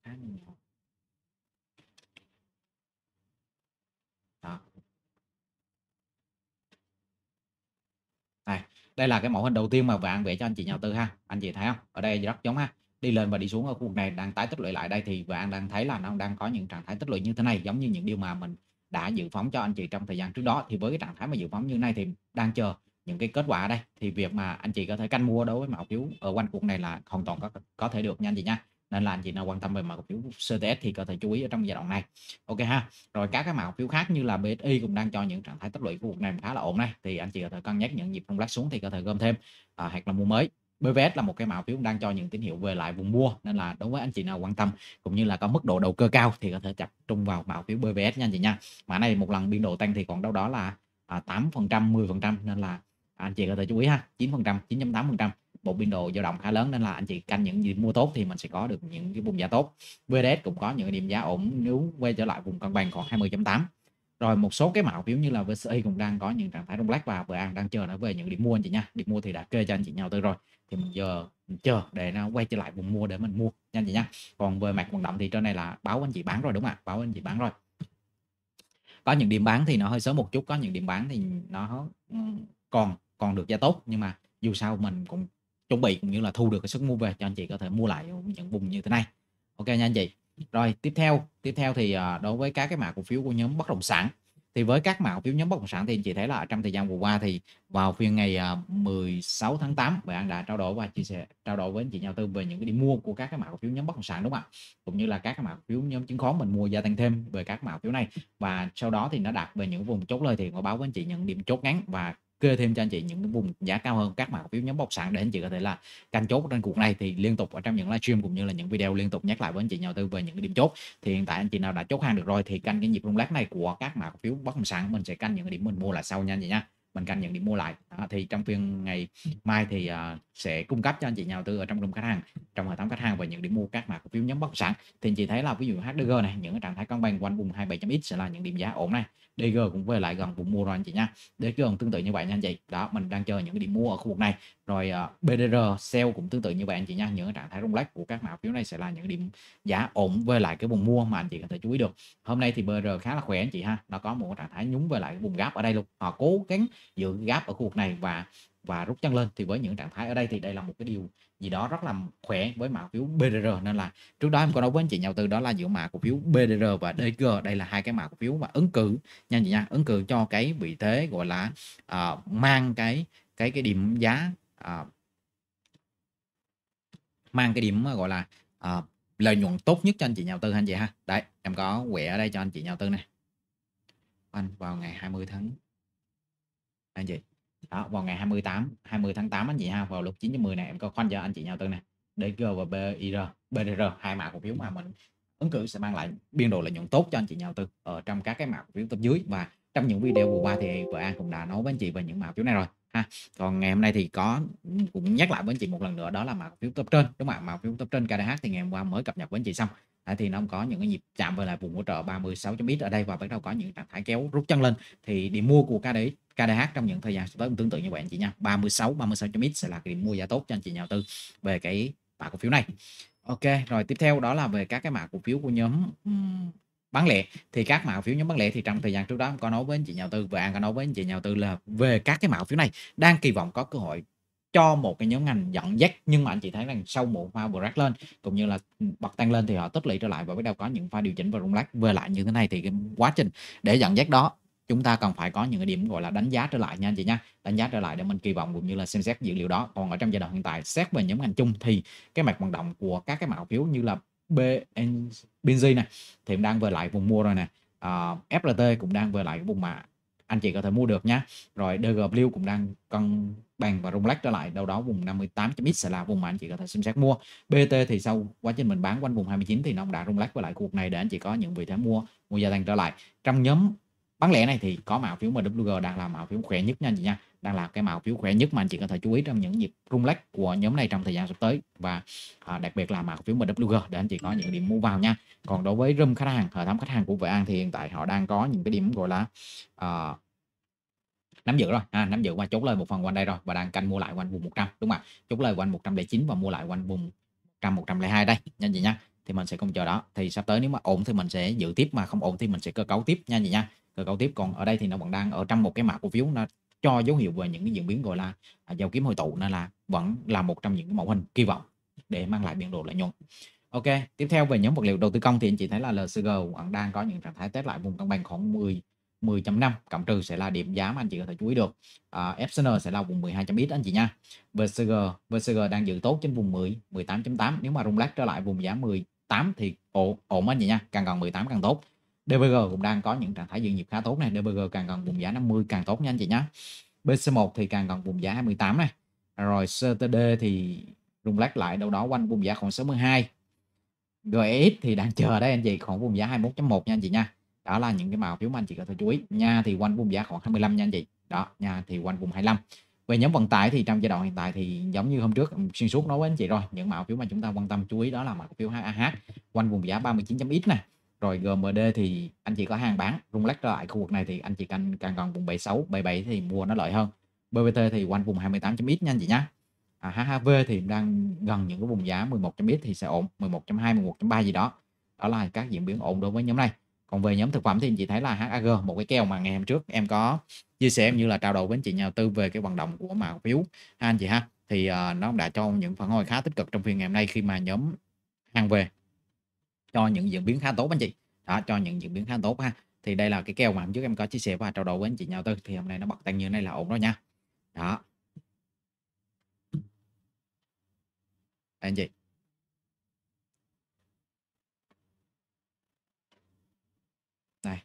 khá nhiều đó. Đây, đây là cái mẫu hình đầu tiên mà bạn vẽ cho anh chị nhà tư ha anh chị thấy không ở đây rất giống ha đi lên và đi xuống ở khu vực này đang tái tích lũy lại đây thì bạn đang thấy là nó đang có những trạng thái tích lũy như thế này giống như những điều mà mình đã dự phóng cho anh chị trong thời gian trước đó thì với cái trạng thái mà dự phóng như này thì đang chờ những cái kết quả đây thì việc mà anh chị có thể canh mua đối với mạo phiếu ở quanh cuộc này là hoàn toàn có có thể được nha anh chị nha nên là anh chị nào quan tâm về mã cổ phiếu CTS thì có thể chú ý ở trong giai đoạn này ok ha rồi các cái mã cổ phiếu khác như là BSI cũng đang cho những trạng thái tích lũy của một ngày khá là ổn này thì anh chị có thể cân nhắc những nhịp rung lắc xuống thì có thể gom thêm à, hoặc là mua mới BVS là một cái mã cổ phiếu đang cho những tín hiệu về lại vùng mua nên là đối với anh chị nào quan tâm cũng như là có mức độ đầu cơ cao thì có thể tập trung vào mã cổ phiếu BVS nha anh chị nha mã này một lần biên độ tăng thì còn đâu đó là à, tám phần trăm mười phần trăm nên là anh chị có thể chú ý ha chín phần trăm chín chấm tám phần trăm một biên độ dao động khá lớn nên là anh chị canh những gì mua tốt thì mình sẽ có được những cái vùng giá tốt VDS cũng có những điểm giá ổn nếu quay trở lại vùng cân bằng khoảng 20.8 rồi một số cái mạo phiếu như là VCI cũng đang có những trạng thái rung lắc và vừa ăn đang chờ nó về những điểm mua anh chị nha điểm mua thì đã kê cho anh chị nhau tư rồi thì mình giờ mình chờ để nó quay trở lại vùng mua để mình mua nha anh chị nha còn về mặt vận động thì trên này là báo anh chị bán rồi đúng không ạ báo anh chị bán rồi có những điểm bán thì nó hơi sớm một chút có những điểm bán thì nó ừ, còn còn được giá tốt nhưng mà dù sao mình cũng chuẩn bị cũng như là thu được cái sức mua về cho anh chị có thể mua lại những vùng như thế này ok nha anh chị rồi tiếp theo tiếp theo thì à, đối với các cái mã cổ phiếu của nhóm bất động sản thì với các mã cổ phiếu nhóm bất động sản thì anh chị thấy là trong thời gian vừa qua thì vào phiên ngày 16 à, tháng 8 và anh đã trao đổi và chia sẻ trao đổi với anh chị nhà tư về những cái điểm mua của các cái mã cổ phiếu nhóm bất động sản đúng không ạ cũng như là các cái mã cổ phiếu nhóm chứng khoán mình mua gia tăng thêm về các mã cổ phiếu này và sau đó thì nó đạt về những vùng chốt lời thì nó báo với anh chị những điểm chốt ngắn và kê thêm cho anh chị những vùng giá cao hơn các mã cổ phiếu nhóm bất sản để anh chị có thể là canh chốt trên cuộc này thì liên tục ở trong những livestream cũng như là những video liên tục nhắc lại với anh chị nhà đầu tư về những điểm chốt thì hiện tại anh chị nào đã chốt hàng được rồi thì canh cái nhịp rung lắc này của các mã cổ phiếu bất động sản mình sẽ canh những điểm mình mua là sau nha anh chị nha mình canh những điểm mua lại à, thì trong phiên ngày mai thì à, sẽ cung cấp cho anh chị nhà đầu tư ở trong đông khách hàng trong hệ thống khách hàng và những điểm mua các mã cổ phiếu nhóm bất động sản thì anh chị thấy là ví dụ HDG này những trạng thái công bằng quanh vùng 27.x sẽ là những điểm giá ổn này DG cũng về lại gần vùng mua rồi anh chị nha Để cũng tương tự như vậy nha anh chị đó mình đang chờ những cái điểm mua ở khu vực này rồi uh, ờ, BDR sell cũng tương tự như vậy anh chị nha những trạng thái rung lắc của các mã phiếu này sẽ là những điểm giá ổn về lại cái vùng mua mà anh chị có thể chú ý được hôm nay thì BR khá là khỏe anh chị ha nó có một trạng thái nhúng về lại cái vùng gáp ở đây luôn họ cố gắng giữ gáp ở khu vực này và và rút chân lên thì với những trạng thái ở đây thì đây là một cái điều gì đó rất là khỏe với mã phiếu BDR nên là trước đó em có nói với anh chị nhà đầu tư đó là giữa mã cổ phiếu BDR và DG đây là hai cái mã cổ phiếu mà ứng cử nha chị nha ứng cử cho cái vị thế gọi là uh, mang cái cái cái điểm giá uh, mang cái điểm gọi là uh, lợi nhuận tốt nhất cho anh chị nhà đầu tư anh chị ha đấy em có quẹ ở đây cho anh chị nhà đầu tư này anh vào ngày 20 tháng anh chị đó vào ngày 28 20 tháng 8 anh chị ha vào lúc 9 giờ 10 này em có khoanh cho anh chị nhau tư này DG và BIR BDR hai mã cổ phiếu mà mình ứng cử sẽ mang lại biên độ lợi nhuận tốt cho anh chị nhau tư ở trong các cái mã cổ phiếu top dưới và trong những video vừa qua thì vợ An cũng đã nói với anh chị về những mã cổ phiếu này rồi ha còn ngày hôm nay thì có cũng nhắc lại với anh chị một lần nữa đó là mã cổ phiếu top trên đúng không ạ mã cổ phiếu top trên KDH thì ngày hôm qua mới cập nhật với anh chị xong à, thì nó có những cái nhịp chạm vào lại vùng hỗ trợ 36 chấm x ở đây và bắt đầu có những trạng thái kéo rút chân lên thì điểm mua của KD KDH trong những thời gian sắp tới tương tự như vậy anh chị nha 36 36 chấm x sẽ là cái điểm mua giá tốt cho anh chị nhà đầu tư về cái mã cổ phiếu này ok rồi tiếp theo đó là về các cái mã cổ phiếu của nhóm bán lẻ thì các mã cổ phiếu nhóm bán lẻ thì trong thời gian trước đó em có nói với anh chị nhà đầu tư và anh có nói với anh chị nhà đầu tư là về các cái mã cổ phiếu này đang kỳ vọng có cơ hội cho một cái nhóm ngành dẫn dắt nhưng mà anh chị thấy rằng sau một pha break lên cũng như là ừ, bật tăng lên thì họ tích lũy trở lại và bắt đầu có những pha điều chỉnh và rung lắc về lại như thế này thì cái quá trình để dẫn dắt đó chúng ta cần phải có những cái điểm gọi là đánh giá trở lại nha anh chị nha đánh giá trở lại để mình kỳ vọng cũng như là xem xét dữ liệu đó còn ở trong giai đoạn hiện tại xét về nhóm ngành chung thì cái mặt vận động của các cái mã cổ phiếu như là BNG này thì đang về lại vùng mua rồi nè uh, ờ, FLT cũng đang về lại vùng mà anh chị có thể mua được nhé rồi DGW cũng đang cân bằng và rung lách trở lại đâu đó vùng 58.x sẽ là vùng mà anh chị có thể xem xét mua BT thì sau quá trình mình bán quanh vùng 29 thì nó đã rung lách với lại cuộc này để anh chị có những vị thế mua mua gia tăng trở lại trong nhóm bán lẻ này thì có mã phiếu mà MWG đang là mã phiếu khỏe nhất nha anh chị nha đang là cái mạo phiếu khỏe nhất mà anh chị có thể chú ý trong những nhịp rung lắc của nhóm này trong thời gian sắp tới và à, đặc biệt là mạo phiếu MWG để anh chị có những điểm mua vào nha còn đối với room khách hàng hệ thống khách hàng của Vệ An thì hiện tại họ đang có những cái điểm gọi là à, nắm giữ rồi à, nắm giữ và chốt lời một phần quanh đây rồi và đang canh mua lại quanh vùng 100 đúng không ạ chốt lời quanh 109 và mua lại quanh vùng 100 102 đây nha chị nha thì mình sẽ không chờ đó thì sắp tới nếu mà ổn thì mình sẽ giữ tiếp mà không ổn thì mình sẽ cơ cấu tiếp nha chị nha cơ cấu tiếp còn ở đây thì nó vẫn đang ở trong một cái mã cổ phiếu nó cho dấu hiệu về những cái diễn biến gọi là giao à, kiếm hồi tụ nên là vẫn là một trong những cái mẫu hình kỳ vọng để mang lại biên độ lợi nhuận Ok, tiếp theo về nhóm vật liệu đầu tư công thì anh chị thấy là LCG vẫn đang có những trạng thái test lại vùng cân bằng khoảng 10 10.5 cộng trừ sẽ là điểm giá mà anh chị có thể chú ý được. À, FCN sẽ là vùng 12.x anh chị nha. VCG, VCG đang giữ tốt trên vùng 10 18.8. Nếu mà rung lắc trở lại vùng giá 18 thì ổn, ổn anh chị nha, càng gần 18 càng tốt. DBG cũng đang có những trạng thái dự nghiệp khá tốt này DBG càng gần vùng giá 50 càng tốt nha anh chị nhé BC1 thì càng gần vùng giá 28 này rồi CTD thì rung lắc lại đâu đó quanh vùng giá khoảng 62 GX e thì đang chờ đấy anh chị khoảng vùng giá 21.1 nha anh chị nha đó là những cái màu phiếu mà anh chị có thể chú ý nha thì quanh vùng giá khoảng 25 nha anh chị đó nha thì quanh vùng 25 về nhóm vận tải thì trong giai đoạn hiện tại thì giống như hôm trước ừ, xuyên suốt nói với anh chị rồi những mã phiếu mà chúng ta quan tâm chú ý đó là mã phiếu HAH quanh vùng giá 39.x này rồi GMD thì anh chị có hàng bán rung lắc trở lại khu vực này thì anh chị cần càng còn vùng 76 77 thì mua nó lợi hơn BVT thì quanh vùng 28.x nha anh chị nhé à, HHV thì đang gần những cái vùng giá 11.x thì sẽ ổn 11.2 11.3 gì đó đó là các diễn biến ổn đối với nhóm này còn về nhóm thực phẩm thì anh chị thấy là HAG một cái keo mà ngày hôm trước em có chia sẻ em như là trao đổi với anh chị nhà đầu tư về cái vận động của mã cổ phiếu ha anh chị ha thì uh, nó đã cho những phản hồi khá tích cực trong phiên ngày hôm nay khi mà nhóm hàng về cho những diễn biến khá tốt anh chị đó cho những diễn biến khá tốt ha thì đây là cái kèo mà hôm trước em có chia sẻ và trao đổi với anh chị nhau tư thì hôm nay nó bật tăng như này là ổn đó nha đó anh chị này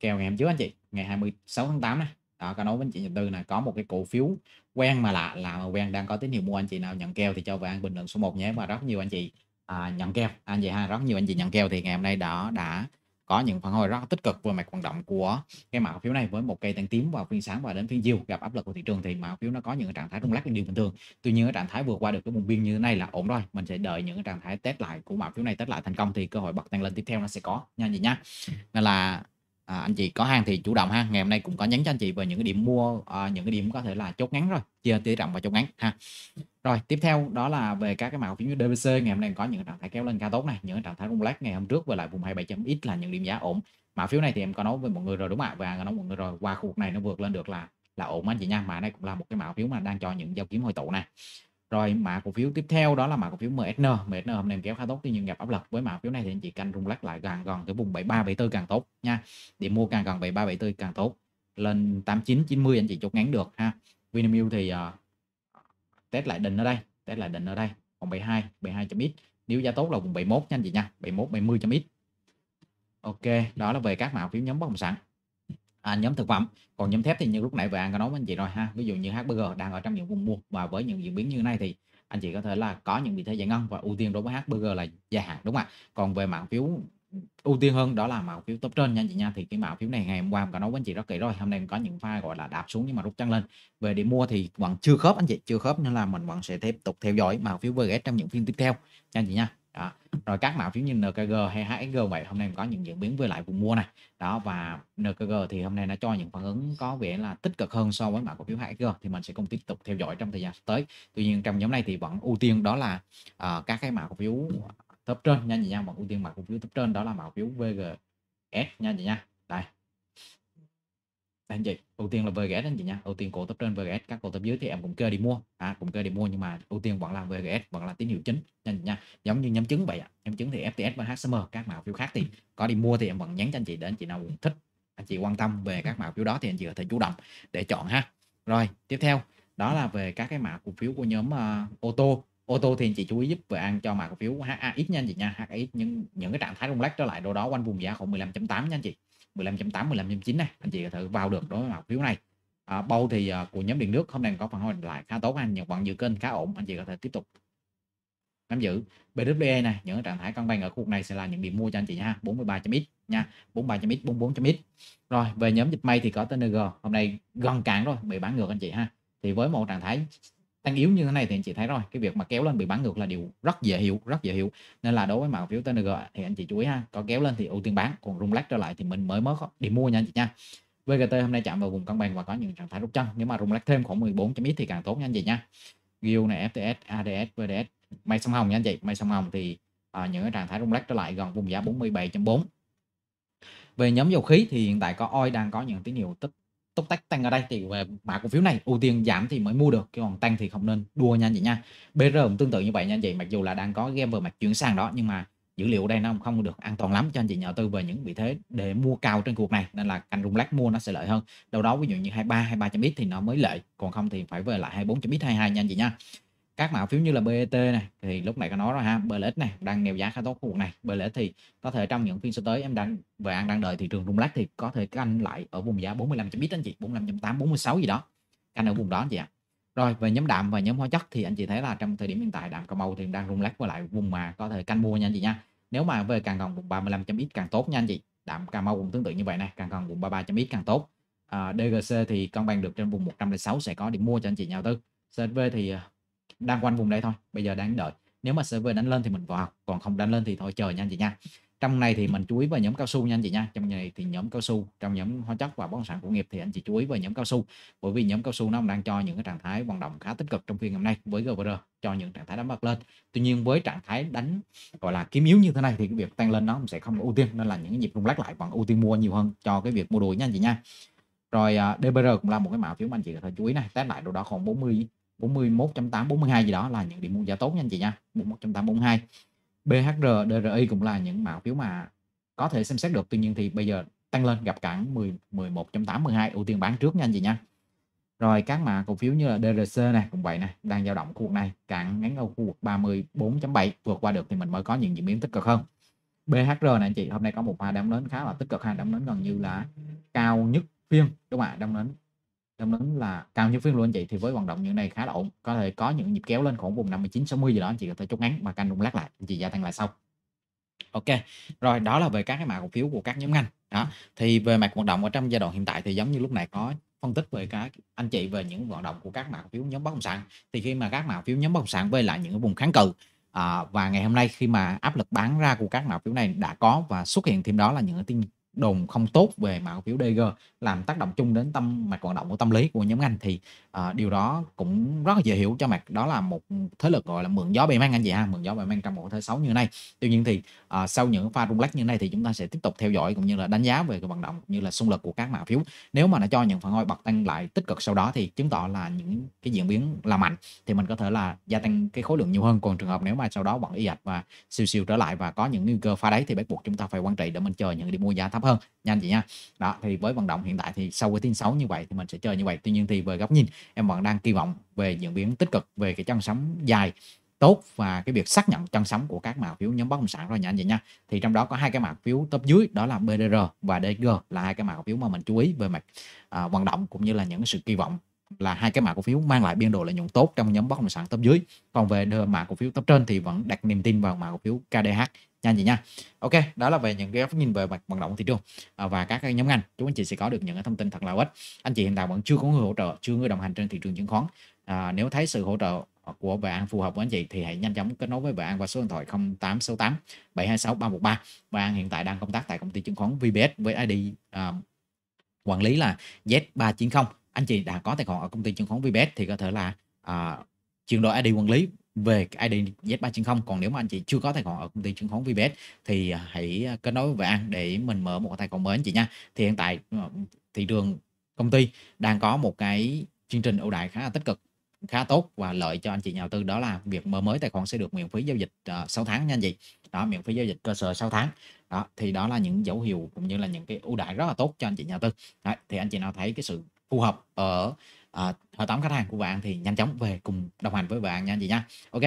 kèo ngày hôm trước anh chị ngày 26 tháng 8 này đó có nói với anh chị nhà tư là có một cái cổ phiếu quen mà lạ là quen đang có tín hiệu mua anh chị nào nhận kèo thì cho vào bình luận số 1 nhé và rất nhiều anh chị à, nhận keo anh à, chị ha rất nhiều anh chị nhận keo thì ngày hôm nay đó đã có những phản hồi rất tích cực về mặt vận động của cái mã cổ phiếu này với một cây tăng tím vào phiên sáng và đến phiên chiều gặp áp lực của thị trường thì mã cổ phiếu nó có những trạng thái rung lắc là điều bình thường tuy nhiên ở trạng thái vừa qua được cái vùng biên như thế này là ổn rồi mình sẽ đợi những trạng thái test lại của mã cổ phiếu này test lại thành công thì cơ hội bật tăng lên tiếp theo nó sẽ có nha anh chị nhé nên là à, anh chị có hàng thì chủ động ha ngày hôm nay cũng có nhắn cho anh chị về những cái điểm mua à, những cái điểm có thể là chốt ngắn rồi chia tỷ trọng và chốt ngắn ha rồi tiếp theo đó là về các cái mã phiếu như DVC ngày hôm nay có những trạng thái kéo lên khá tốt này những trạng thái rung lắc ngày hôm trước với lại vùng 27.x là những điểm giá ổn mã phiếu này thì em có nói với mọi người rồi đúng không ạ và nói mọi người rồi qua khu vực này nó vượt lên được là là ổn anh chị nha mà đây cũng là một cái mã phiếu mà đang cho những giao kiếm hồi tụ này rồi mã cổ phiếu tiếp theo đó là mã cổ phiếu MSN MSN hôm nay kéo khá tốt Nhưng gặp áp lực với mã cổ phiếu này thì anh chị canh rung lắc lại gần gần cái vùng 73 74 càng tốt nha điểm mua càng gần 73 74 càng tốt lên 89 90 anh chị chốt ngắn được ha Vinamilk thì uh, test lại đỉnh ở đây test lại đỉnh ở đây còn 72 72 ít. nếu giá tốt là vùng 71 nha anh chị nha 71 70 ít. Ok, đó là về các mã phiếu nhóm bất động sản à, nhóm thực phẩm còn nhóm thép thì như lúc nãy về vàng có nói với anh chị rồi ha ví dụ như HBG đang ở trong những vùng mua và với những diễn biến như này thì anh chị có thể là có những vị thế giải ngân và ưu tiên đối với HBG là dài hạn đúng không ạ còn về mã phiếu ưu tiên hơn đó là mã phiếu top trên nha anh chị nha thì cái mã phiếu này ngày hôm qua em có nói với anh chị rất kỹ rồi hôm nay em có những pha gọi là đạp xuống nhưng mà rút chân lên về để mua thì vẫn chưa khớp anh chị chưa khớp nên là mình vẫn sẽ tiếp tục theo dõi mã phiếu VGS trong những phiên tiếp theo nha anh chị nha đó rồi các mã phiếu như NKG hay HSG vậy hôm nay có những diễn biến với lại vùng mua này đó và NKG thì hôm nay nó cho những phản ứng có vẻ là tích cực hơn so với mã cổ phiếu HSG thì mình sẽ cùng tiếp tục theo dõi trong thời gian tới tuy nhiên trong nhóm này thì vẫn ưu tiên đó là uh, các cái mã cổ phiếu top trên nha chị nha vẫn ưu tiên mã cổ phiếu top trên đó là mã cổ phiếu VGS nha chị nha đây anh chị ưu tiên là VGS anh chị nha ưu tiên cổ top trên VGS các cổ top dưới thì em cũng kê đi mua à cũng kê đi mua nhưng mà ưu tiên vẫn là VGS vẫn là tín hiệu chính anh chị nha giống như nhóm chứng vậy ạ à. nhóm chứng thì FTS và HSM các mã phiếu khác thì có đi mua thì em vẫn nhắn cho anh chị để anh chị nào cũng thích anh chị quan tâm về các mã phiếu đó thì anh chị có thể chủ động để chọn ha rồi tiếp theo đó là về các cái mã cổ phiếu của nhóm uh, ô tô ô tô thì anh chị chú ý giúp về ăn cho mã cổ phiếu HAX nha anh chị nha HAX những những cái trạng thái rung lắc trở lại đâu đó quanh vùng giá khoảng 15.8 nha anh chị 15.8 15.9 này anh chị có thể vào được đối với cổ phiếu này à, bầu thì uh, của nhóm điện nước hôm nay có phản hồi lại khá tốt anh nhận vận dự kênh khá ổn anh chị có thể tiếp tục nắm giữ BWE này những trạng thái cân bằng ở khu vực này sẽ là những điểm mua cho anh chị nha 43.x nha 43.x 44.x rồi về nhóm dịch may thì có TNG hôm nay gần cạn rồi bị bán ngược anh chị ha thì với một trạng thái tăng yếu như thế này thì anh chị thấy rồi cái việc mà kéo lên bị bán ngược là điều rất dễ hiểu rất dễ hiểu nên là đối với mã cổ phiếu TNG thì anh chị chú ý ha có kéo lên thì ưu tiên bán còn rung lắc trở lại thì mình mới mới đi mua nha anh chị nha VGT hôm nay chạm vào vùng cân bằng và có những trạng thái rút chân nếu mà rung lắc thêm khoảng 14 chấm ít thì càng tốt nha anh chị nha Gil này FTS ADS VDS may sông hồng nha anh chị may sông hồng thì à, những cái trạng thái rung lắc trở lại gần vùng giá 47.4 về nhóm dầu khí thì hiện tại có oi đang có những tín hiệu tích tốc tách tăng ở đây thì về mã cổ phiếu này ưu tiên giảm thì mới mua được chứ còn tăng thì không nên đua nha anh chị nha BR cũng tương tự như vậy nha anh chị mặc dù là đang có game vừa mặt chuyển sang đó nhưng mà dữ liệu đây nó không được an toàn lắm cho anh chị nhà tư về những vị thế để mua cao trên cuộc này nên là canh rung lát mua nó sẽ lợi hơn đâu đó ví dụ như 23 23 chấm x thì nó mới lợi còn không thì phải về lại 24 chấm x 22 nha anh chị nha các mã phiếu như là BET này thì lúc nãy có nói rồi ha BLX này đang neo giá khá tốt khu vực này BLX thì có thể trong những phiên sắp tới em đang và ăn đang đợi thị trường rung lắc thì có thể canh lại ở vùng giá 45 chấm ít anh chị 45.8 46 gì đó canh ở vùng đó anh chị ạ rồi về nhóm đạm và nhóm hóa chất thì anh chị thấy là trong thời điểm hiện tại đạm cà mau thì đang rung lắc qua lại vùng mà có thể canh mua nha anh chị nha nếu mà về càng gần vùng 35 chấm ít càng tốt nha anh chị đạm cà mau cũng tương tự như vậy này càng gần vùng 33 chấm ít càng tốt à, DGC thì con bằng được trên vùng 106 sẽ có điểm mua cho anh chị nhà đầu tư CSV thì à, đang quanh vùng đây thôi bây giờ đang đợi nếu mà server đánh lên thì mình vào còn không đánh lên thì thôi chờ nha anh chị nha trong này thì mình chú ý vào nhóm cao su nha anh chị nha trong này thì nhóm cao su trong nhóm hóa chất và bất động sản công nghiệp thì anh chị chú ý vào nhóm cao su bởi vì nhóm cao su nó đang cho những cái trạng thái vận động khá tích cực trong phiên ngày hôm nay với GBR cho những trạng thái đánh bật lên tuy nhiên với trạng thái đánh gọi là kiếm yếu như thế này thì cái việc tăng lên nó sẽ không ưu tiên nên là những nhịp rung lắc lại còn ưu tiên mua nhiều hơn cho cái việc mua đồ nha anh chị nha rồi uh, à, DBR cũng là một cái mã phiếu mà anh chị có thể chú ý này test lại đồ đó khoảng 40 41.8 42 gì đó là những điểm mua giá tốt nha anh chị nha 41.8 42 BHR DRI cũng là những mã phiếu mà có thể xem xét được tuy nhiên thì bây giờ tăng lên gặp cản 10 11.8 12 ưu tiên bán trước nha anh chị nha rồi các mã cổ phiếu như là DRC này cũng vậy nè đang dao động khu vực này cản ngắn ở khu vực 34.7 vượt qua được thì mình mới có những diễn biến tích cực hơn BHR này anh chị hôm nay có một pha đóng nến khá là tích cực ha đóng nến gần như là cao nhất phiên đúng không ạ đóng nến trong đứng là cao nhất phiên luôn anh chị thì với vận động như này khá là ổn có thể có những nhịp kéo lên khoảng vùng 59 60 gì đó anh chị có thể chốt ngắn mà canh rung lắc lại anh chị gia tăng lại sau ok rồi đó là về các cái mã cổ phiếu của các nhóm ngành đó thì về mặt vận động ở trong giai đoạn hiện tại thì giống như lúc này có phân tích về các anh chị về những vận động của các mã cổ phiếu nhóm bất động sản thì khi mà các mã cổ phiếu nhóm bất động sản về lại những cái vùng kháng cự à, và ngày hôm nay khi mà áp lực bán ra của các mã cổ phiếu này đã có và xuất hiện thêm đó là những tin đồn không tốt về mã cổ phiếu DG làm tác động chung đến tâm mạch hoạt động của tâm lý của nhóm ngành thì uh, điều đó cũng rất là dễ hiểu cho mặt đó là một thế lực gọi là mượn gió bề mang anh chị ha mượn gió bề mang trong một thế xấu như này tuy nhiên thì à, sau những pha rung lắc như này thì chúng ta sẽ tiếp tục theo dõi cũng như là đánh giá về cái vận động cũng như là xung lực của các mã phiếu nếu mà nó cho những phản hồi bật tăng lại tích cực sau đó thì chứng tỏ là những cái diễn biến là mạnh thì mình có thể là gia tăng cái khối lượng nhiều hơn còn trường hợp nếu mà sau đó vẫn y ạch và siêu siêu trở lại và có những nguy cơ pha đáy thì bắt buộc chúng ta phải quan trị để mình chờ những điểm mua giá thấp hơn nha anh chị nha đó thì với vận động hiện tại thì sau cái tin xấu như vậy thì mình sẽ chờ như vậy tuy nhiên thì về góc nhìn em vẫn đang kỳ vọng về diễn biến tích cực về cái chân sóng dài tốt và cái việc xác nhận chân sống của các mã phiếu nhóm bất động sản rồi nha anh chị nha thì trong đó có hai cái mã phiếu top dưới đó là BDR và DG là hai cái mã cổ phiếu mà mình chú ý về mặt à, vận động cũng như là những sự kỳ vọng là hai cái mã cổ phiếu mang lại biên độ lợi nhuận tốt trong nhóm bất động sản top dưới còn về mã cổ phiếu top trên thì vẫn đặt niềm tin vào mã cổ phiếu KDH nha anh chị nha ok đó là về những cái góc nhìn về mặt vận động thị trường à, và các cái nhóm ngành chúng anh chị sẽ có được những cái thông tin thật là ít anh chị hiện tại vẫn chưa có người hỗ trợ chưa người đồng hành trên thị trường chứng khoán à, nếu thấy sự hỗ trợ của bạn phù hợp với anh chị thì hãy nhanh chóng kết nối với bạn qua số điện thoại 0868 726 313 bạn hiện tại đang công tác tại công ty chứng khoán VBS với ID uh, à, quản lý là Z390 anh chị đã có tài khoản ở công ty chứng khoán VBS thì có thể là uh, chuyển đổi ID quản lý về ID Z390 còn nếu mà anh chị chưa có tài khoản ở công ty chứng khoán VBS thì hãy kết nối với An để mình mở một tài khoản mới anh chị nha thì hiện tại à, thị trường công ty đang có một cái chương trình ưu đại khá là tích cực khá tốt và lợi cho anh chị nhà đầu tư đó là việc mở mới tài khoản sẽ được miễn phí giao dịch ờ, uh, 6 tháng nha anh chị đó miễn phí giao dịch cơ sở 6 tháng đó thì đó là những dấu hiệu cũng như là những cái ưu đãi rất là tốt cho anh chị nhà đầu tư Đấy, thì anh chị nào thấy cái sự phù hợp ở uh, ờ, hệ thống khách hàng của bạn thì nhanh chóng về cùng đồng hành với bạn nha anh chị nha ok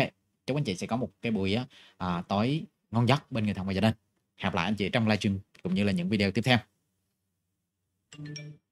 chúc anh chị sẽ có một cái buổi uh, tối ngon giấc bên người thân và gia đình hẹn lại anh chị trong livestream cũng như là những video tiếp theo